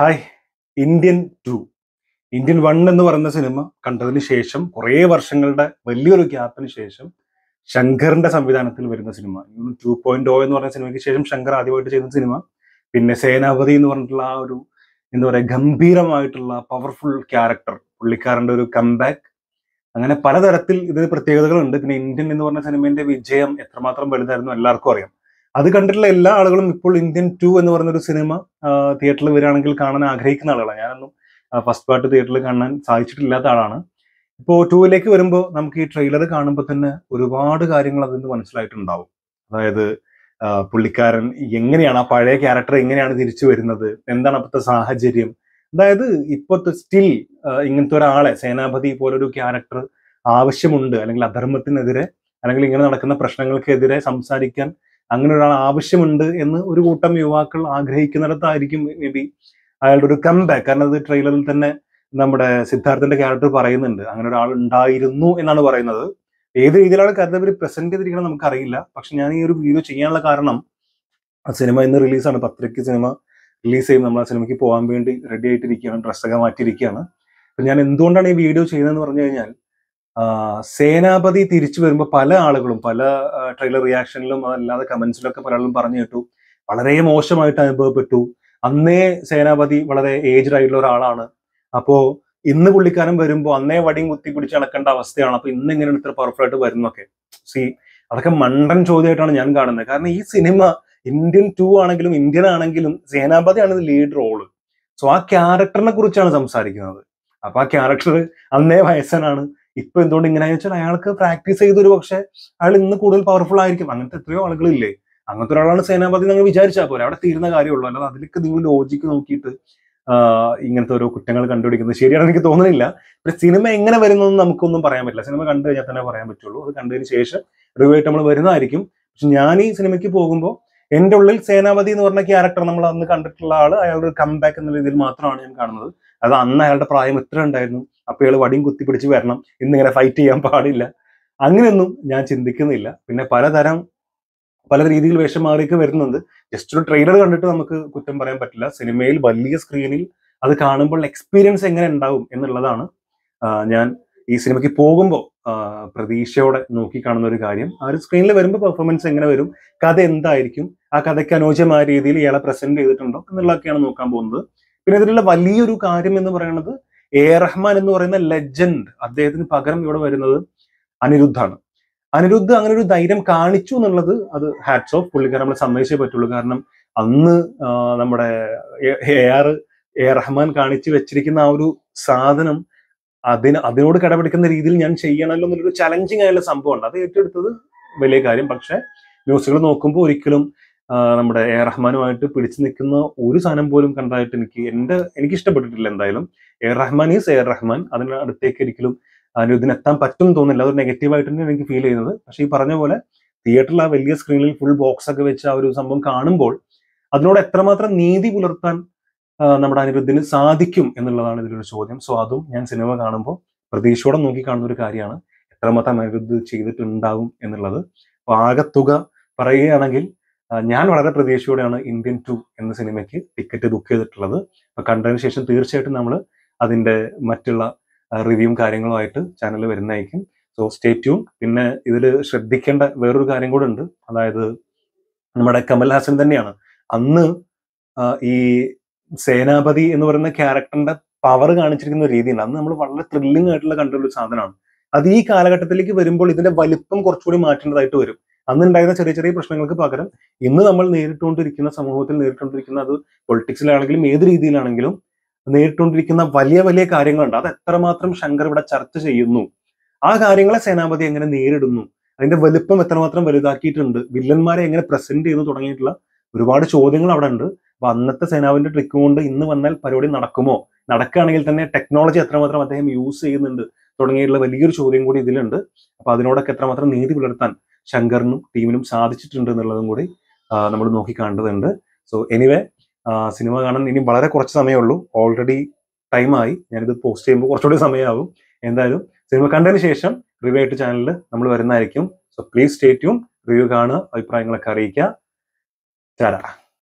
hi Indian two Indian one എന്ന് പറയുന്ന cinema കണ്ടതിന് ശേഷം കുറേ വർഷങ്ങളുടെ വലിയൊരു ഗ്യാപ്പിന് ശേഷം ശങ്കറിന്റെ സംവിധാനത്തിൽ വരുന്ന സിനിമ ടു പോയിന്റ് ഓ എന്ന് പറഞ്ഞ സിനിമയ്ക്ക് ശേഷം ശങ്കർ ആദ്യമായിട്ട് ചെയ്ത സിനിമ പിന്നെ സേനാപതി എന്ന് പറഞ്ഞിട്ടുള്ള ആ ഒരു എന്താ പറയുക ഗംഭീരമായിട്ടുള്ള പവർഫുൾ ക്യാരക്ടർ പുള്ളിക്കാരൻ്റെ ഒരു കംബാക്ക് അങ്ങനെ പലതരത്തിൽ ഇതിന് പ്രത്യേകതകളുണ്ട് പിന്നെ ഇന്ത്യൻ എന്ന് പറഞ്ഞ സിനിമയുടെ വിജയം എത്രമാത്രം വലുതായിരുന്നു എല്ലാവർക്കും അറിയാം അത് കണ്ടിട്ടുള്ള എല്ലാ ആളുകളും ഇപ്പോൾ ഇന്ത്യൻ ടു എന്ന് പറഞ്ഞൊരു സിനിമ തിയേറ്ററിൽ വരികയാണെങ്കിൽ കാണാൻ ആഗ്രഹിക്കുന്ന ആളുകളാണ് ഞാനൊന്നും ഫസ്റ്റ് പാർട്ട് തിയേറ്ററിൽ കാണാൻ സാധിച്ചിട്ടില്ലാത്ത ആളാണ് ഇപ്പോൾ ടൂവിലേക്ക് വരുമ്പോൾ നമുക്ക് ഈ ട്രെയിലർ കാണുമ്പോൾ തന്നെ ഒരുപാട് കാര്യങ്ങൾ അതിന് മനസ്സിലായിട്ടുണ്ടാവും അതായത് പുള്ളിക്കാരൻ എങ്ങനെയാണ് ആ പഴയ ക്യാരക്ടർ എങ്ങനെയാണ് തിരിച്ചു വരുന്നത് എന്താണ് അപ്പത്തെ സാഹചര്യം അതായത് ഇപ്പോഴത്തെ സ്റ്റിൽ ഇങ്ങനത്തെ ഒരാളെ സേനാപതി പോലൊരു ക്യാരക്ടർ ആവശ്യമുണ്ട് അല്ലെങ്കിൽ അധർമ്മത്തിനെതിരെ അല്ലെങ്കിൽ ഇങ്ങനെ നടക്കുന്ന പ്രശ്നങ്ങൾക്കെതിരെ സംസാരിക്കാൻ അങ്ങനെ ഒരാൾ ആവശ്യമുണ്ട് എന്ന് ഒരു കൂട്ടം യുവാക്കൾ ആഗ്രഹിക്കുന്നിടത്തായിരിക്കും മേ ബി അയാളുടെ ഒരു കംബാക്ക് കാരണം അത് ട്രെയിലറിൽ തന്നെ നമ്മുടെ സിദ്ധാർത്ഥന്റെ ക്യാരക്ടർ പറയുന്നുണ്ട് അങ്ങനെ ഒരാൾ ഉണ്ടായിരുന്നു എന്നാണ് പറയുന്നത് ഏത് രീതിയിലാണ് കരുതവർ അവർ പ്രസന്റ് ചെയ്തിരിക്കണം നമുക്കറിയില്ല പക്ഷെ ഞാൻ ഈ ഒരു വീഡിയോ ചെയ്യാനുള്ള കാരണം ആ സിനിമ ഇന്ന് റിലീസാണ് പത്രയ്ക്ക് സിനിമ റിലീസ് ചെയ്യും നമ്മൾ ആ സിനിമയ്ക്ക് പോകാൻ വേണ്ടി റെഡി ആയിട്ടിരിക്കുകയാണ് ഡ്രസ്സൊക്കെ മാറ്റിയിരിക്കുകയാണ് അപ്പം ഞാൻ എന്തുകൊണ്ടാണ് ഈ വീഡിയോ ചെയ്യുന്നതെന്ന് പറഞ്ഞു കഴിഞ്ഞാൽ സേനാപതി തിരിച്ചു വരുമ്പോൾ പല ആളുകളും പല ട്രെയിലർ റിയാക്ഷനിലും അതല്ലാതെ കമന്റ്സിലൊക്കെ പല പറഞ്ഞു കേട്ടു വളരെ മോശമായിട്ട് അനുഭവപ്പെട്ടു അന്നേ സേനാപതി വളരെ ഏജ്ഡ് ആയിട്ടുള്ള ഒരാളാണ് അപ്പോ ഇന്ന് പുള്ളിക്കാരൻ വരുമ്പോൾ അന്നേ വടിയും കുത്തി പിടിച്ച് നടക്കേണ്ട അവസ്ഥയാണ് അപ്പൊ ഇന്ന് ഇങ്ങനെ ഇത്ര പെർഫെക്റ്റ് ആയിട്ട് വരുന്നൊക്കെ സി അതൊക്കെ മണ്ടൻ ചോദ്യമായിട്ടാണ് ഞാൻ കാണുന്നത് കാരണം ഈ സിനിമ ഇന്ത്യൻ ടു ആണെങ്കിലും ഇന്ത്യൻ ആണെങ്കിലും സേനാപതിയാണ് ലീഡ് റോള് സോ ആ ക്യാരക്ടറിനെ കുറിച്ചാണ് സംസാരിക്കുന്നത് അപ്പൊ ആ ക്യാരക്ടർ അന്നേ വയസ്സനാണ് ഇപ്പൊ എന്തുകൊണ്ട് ഇങ്ങനെ ചോദിച്ചാൽ അയാൾക്ക് പ്രാക്ടീസ് ചെയ്തൊരു പക്ഷെ അയാൾ ഇന്ന് കൂടുതൽ പവർഫുൾ ആയിരിക്കും അങ്ങനത്തെ എത്രയോ ആളുകളില്ലേ അങ്ങനത്തെ ഒരാളാണ് സേനാപതി നിങ്ങൾ വിചാരിച്ചാൽ പോലെ അവിടെ തീരുന്ന കാര്യമുള്ളൂ അല്ലാതെ അതിലേക്ക് നിങ്ങൾ ലോജിക്ക് നോക്കിയിട്ട് ഇങ്ങനത്തെ ഓരോ കുറ്റങ്ങൾ കണ്ടുപിടിക്കുന്നത് ശരിയാണെന്ന് എനിക്ക് തോന്നുന്നില്ല പക്ഷെ സിനിമ എങ്ങനെ വരുന്നു എന്ന് നമുക്കൊന്നും പറയാൻ പറ്റില്ല സിനിമ കണ്ടു കഴിഞ്ഞാൽ തന്നെ പറയാൻ പറ്റുള്ളൂ അത് കണ്ടതിന് ശേഷം റിവ്യൂ ആയിട്ട് നമ്മൾ വരുന്നതായിരിക്കും പക്ഷെ ഞാൻ ഈ സിനിമയ്ക്ക് പോകുമ്പോൾ എൻ്റെ ഉള്ളിൽ സേനാപതി എന്ന് പറഞ്ഞ ക്യാരക്ടർ നമ്മൾ അന്ന് കണ്ടിട്ടുള്ള ആൾ അയാളുടെ കംബാക്ക് എന്ന രീതിയിൽ മാത്രമാണ് ഞാൻ കാണുന്നത് അത് അന്ന് അയാളുടെ പ്രായം എത്ര ഉണ്ടായിരുന്നു അപ്പോൾ ഇയാൾ വടിയും കുത്തി പിടിച്ച് വരണം ഇന്നിങ്ങനെ ഫൈറ്റ് ചെയ്യാൻ പാടില്ല അങ്ങനെയൊന്നും ഞാൻ ചിന്തിക്കുന്നില്ല പിന്നെ പലതരം പല രീതിയിൽ വേഷം മാറിയൊക്കെ വരുന്നുണ്ട് ജസ്റ്റ് ഒരു ട്രെയിലർ കണ്ടിട്ട് നമുക്ക് കുറ്റം പറയാൻ പറ്റില്ല സിനിമയിൽ വലിയ സ്ക്രീനിൽ അത് കാണുമ്പോൾ എക്സ്പീരിയൻസ് എങ്ങനെ ഉണ്ടാവും എന്നുള്ളതാണ് ഞാൻ ഈ സിനിമയ്ക്ക് പോകുമ്പോൾ പ്രതീക്ഷയോടെ നോക്കി കാണുന്ന ഒരു കാര്യം ആ ഒരു സ്ക്രീനിൽ വരുമ്പോൾ പെർഫോമൻസ് എങ്ങനെ വരും കഥ എന്തായിരിക്കും ആ കഥയ്ക്ക് അനുയോജ്യമായ രീതിയിൽ ഇയാളെ പ്രസന്റ് ചെയ്തിട്ടുണ്ടോ എന്നുള്ളതൊക്കെയാണ് നോക്കാൻ പോകുന്നത് പിന്നെ ഇതിലുള്ള വലിയൊരു കാര്യം എന്ന് പറയുന്നത് എ റഹ്മാൻ എന്ന് പറയുന്ന ലെജൻഡ് അദ്ദേഹത്തിന് പകരം ഇവിടെ വരുന്നത് അനിരുദ്ധാണ് അനിരുദ്ധ അങ്ങനെ ഒരു ധൈര്യം കാണിച്ചു എന്നുള്ളത് അത് ഹാറ്റ്സ് ഓഫ് പുള്ളിക്കാരൻ നമ്മളെ സമ്മതിച്ചേ പറ്റുള്ളൂ കാരണം അന്ന് നമ്മുടെ എ ആർ എ റഹ്മാൻ കാണിച്ചു വെച്ചിരിക്കുന്ന ആ ഒരു സാധനം അതിന് അതിനോട് കടപിടിക്കുന്ന രീതിയിൽ ഞാൻ ചെയ്യണമല്ലോ എന്നൊരു ചലഞ്ചിങ് ആയുള്ള സംഭവമുണ്ട് അത് ഏറ്റെടുത്തത് വലിയ കാര്യം പക്ഷെ ന്യൂസുകൾ നോക്കുമ്പോൾ ഒരിക്കലും നമ്മുടെ എ റഹ്മാനുമായിട്ട് പിടിച്ചു നിൽക്കുന്ന ഒരു സാധനം പോലും കണ്ടതായിട്ട് എനിക്ക് എൻ്റെ എനിക്ക് ഇഷ്ടപ്പെട്ടിട്ടില്ല എന്തായാലും A Rahman is A Rahman അതിന് അടുത്തേക്ക് ഒരിക്കലും അനിരുദ്ധിന് എത്താൻ പറ്റും തോന്നില്ല അതൊരു നെഗറ്റീവായിട്ട് തന്നെ എനിക്ക് ഫീൽ ചെയ്യുന്നത് പക്ഷേ ഈ പറഞ്ഞ പോലെ തിയേറ്ററിൽ ആ വലിയ സ്ക്രീനിൽ ഫുൾ ബോക്സ് ഒക്കെ വെച്ച് ആ ഒരു സംഭവം കാണുമ്പോൾ അതിനോട് എത്രമാത്രം നീതി പുലർത്താൻ നമ്മുടെ അനിരുദ്ധിന് സാധിക്കും എന്നുള്ളതാണ് ഇതിലൊരു ചോദ്യം സോ അതും ഞാൻ സിനിമ കാണുമ്പോൾ പ്രതീക്ഷയോടെ നോക്കി കാണുന്ന ഒരു കാര്യമാണ് എത്രമാത്രം അനിരുദ്ധ് ചെയ്തിട്ടുണ്ടാവും എന്നുള്ളത് അപ്പോൾ തുക പറയുകയാണെങ്കിൽ ഞാൻ വളരെ പ്രതീക്ഷയോടെയാണ് ഇന്ത്യൻ ടു എന്ന സിനിമയ്ക്ക് ടിക്കറ്റ് ബുക്ക് ചെയ്തിട്ടുള്ളത് അപ്പൊ കണ്ടതിന് ശേഷം തീർച്ചയായിട്ടും നമ്മൾ അതിന്റെ മറ്റുള്ള റിവ്യൂവും കാര്യങ്ങളുമായിട്ട് ചാനൽ വരുന്നതായിരിക്കും സോ സ്റ്റേ ട്യൂൺ പിന്നെ ഇതിൽ ശ്രദ്ധിക്കേണ്ട വേറൊരു കാര്യം കൂടെ ഉണ്ട് അതായത് നമ്മുടെ കമൽ ഹാസൻ തന്നെയാണ് അന്ന് ഈ സേനാപതി എന്ന് പറയുന്ന ക്യാരക്ടറിന്റെ പവർ കാണിച്ചിരിക്കുന്ന രീതിയുണ്ട് അന്ന് നമ്മൾ വളരെ ത്രില്ലിംഗ് ആയിട്ടുള്ള കണ്ടൊരു സാധനമാണ് അത് ഈ കാലഘട്ടത്തിലേക്ക് വരുമ്പോൾ ഇതിന്റെ വലിപ്പം കുറച്ചുകൂടി മാറ്റേണ്ടതായിട്ട് വരും അന്നുണ്ടായിരുന്ന ചെറിയ ചെറിയ പ്രശ്നങ്ങൾക്ക് പകരം ഇന്ന് നമ്മൾ നേരിട്ടുകൊണ്ടിരിക്കുന്ന സമൂഹത്തിൽ നേരിട്ടുകൊണ്ടിരിക്കുന്ന അത് പൊളിറ്റിക്സിലാണെങ്കിലും ഏത് രീതിയിലാണെങ്കിലും നേരിട്ടുകൊണ്ടിരിക്കുന്ന വലിയ വലിയ കാര്യങ്ങളുണ്ട് അത് എത്രമാത്രം ശങ്കർ ഇവിടെ ചർച്ച ചെയ്യുന്നു ആ കാര്യങ്ങളെ സേനാപതി എങ്ങനെ നേരിടുന്നു അതിന്റെ വലുപ്പം എത്രമാത്രം വലുതാക്കിയിട്ടുണ്ട് വില്ലന്മാരെ എങ്ങനെ പ്രസന്റ് ചെയ്തു തുടങ്ങിയിട്ടുള്ള ഒരുപാട് ചോദ്യങ്ങൾ അവിടെ ഉണ്ട് അപ്പൊ അന്നത്തെ സേനാവിന്റെ ട്രിക്ക് കൊണ്ട് ഇന്ന് വന്നാൽ പരിപാടി നടക്കുമോ നടക്കുകയാണെങ്കിൽ തന്നെ ടെക്നോളജി എത്രമാത്രം അദ്ദേഹം യൂസ് ചെയ്യുന്നുണ്ട് തുടങ്ങിയിട്ടുള്ള വലിയൊരു ചോദ്യം കൂടി ഇതിലുണ്ട് അപ്പൊ അതിനോടൊക്കെ എത്രമാത്രം നീതി പുലർത്താൻ ശങ്കറിനും ടീമിനും സാധിച്ചിട്ടുണ്ട് എന്നുള്ളതും കൂടി നമ്മൾ നോക്കിക്കാണ്ടതുണ്ട് സോ എനിവേ സിനിമ കാണാൻ ഇനി വളരെ കുറച്ച് സമയമേ ഉള്ളൂ ഓൾറെഡി ടൈമായി ഞാനിത് പോസ്റ്റ് ചെയ്യുമ്പോൾ കുറച്ചുകൂടി സമയമാകും എന്തായാലും സിനിമ കണ്ടതിന് ശേഷം റിവ്യൂ ആയിട്ട് ചാനലിൽ നമ്മൾ വരുന്നതായിരിക്കും so please stay tune review കാണുക അഭിപ്രായങ്ങളൊക്കെ അറിയിക്കുക ചാരാ